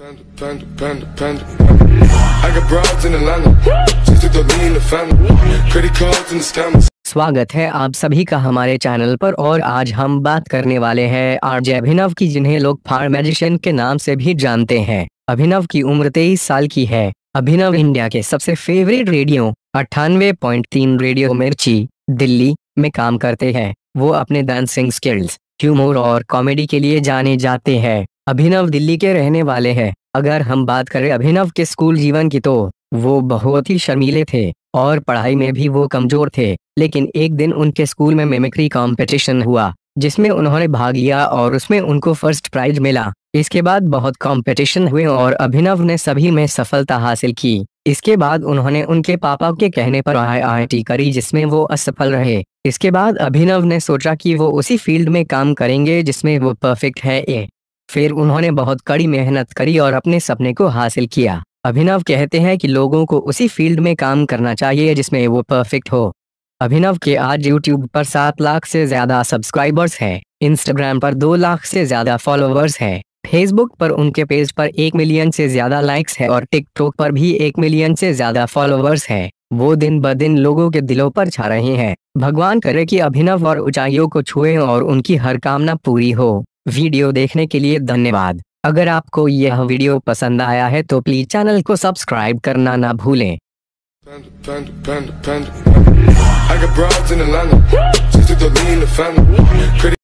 Panda, panda, panda, panda, I got broads in Atlanta. Just the family. Credit cards and स्वागत है आप सभी का हमारे चैनल पर और आज हम बात करने वाले हैं जे अभिनव की जिन्हें लोग फार मेजिशियन के नाम से भी जानते हैं अभिनव की उम्र तेईस साल की है अभिनव इंडिया के सबसे फेवरेट रेडियो अट्ठानवे पॉइंट तीन रेडियो मिर्ची दिल्ली में काम करते हैं वो अपने डांसिंग स्किल्स ह्यूमर और कॉमेडी के लिए जाने जाते हैं अभिनव दिल्ली के रहने वाले हैं अगर हम बात करें अभिनव के स्कूल जीवन की तो वो बहुत ही शर्मीले थे और पढ़ाई में भी वो कमजोर थे लेकिन एक दिन उनके स्कूल में मेमिक्री कॉम्पिटिशन हुआ जिसमें उन्होंने भाग लिया और उसमें उनको फर्स्ट प्राइज मिला इसके बाद बहुत कंपटीशन हुए और अभिनव ने सभी में सफलता हासिल की इसके बाद उन्होंने उनके पापा के कहने पर आई टी करी जिसमें वो असफल रहे इसके बाद अभिनव ने सोचा कि वो उसी फील्ड में काम करेंगे जिसमें वो परफेक्ट है ए फिर उन्होंने बहुत कड़ी मेहनत करी और अपने सपने को हासिल किया अभिनव कहते हैं कि लोगों को उसी फील्ड में काम करना चाहिए जिसमें वो परफेक्ट हो अभिनव के आज यूट्यूब पर सात लाख से ज्यादा सब्सक्राइबर्स हैं इंस्टाग्राम पर दो लाख से ज्यादा फॉलोअर्स हैं फेसबुक पर उनके पेज पर एक मिलियन से ज्यादा लाइक्स है और टिकटॉक पर भी एक मिलियन से ज्यादा फॉलोअर्स हैं वो दिन ब दिन लोगों के दिलों पर छा रहे हैं भगवान करे कि अभिनव और ऊंचाइयों को छुए और उनकी हर कामना पूरी हो वीडियो देखने के लिए धन्यवाद अगर आपको यह वीडियो पसंद आया है तो प्लीज चैनल को सब्सक्राइब करना ना भूलें Panda, panda, panda, panda. I got broads in Atlanta, just to the lean the family.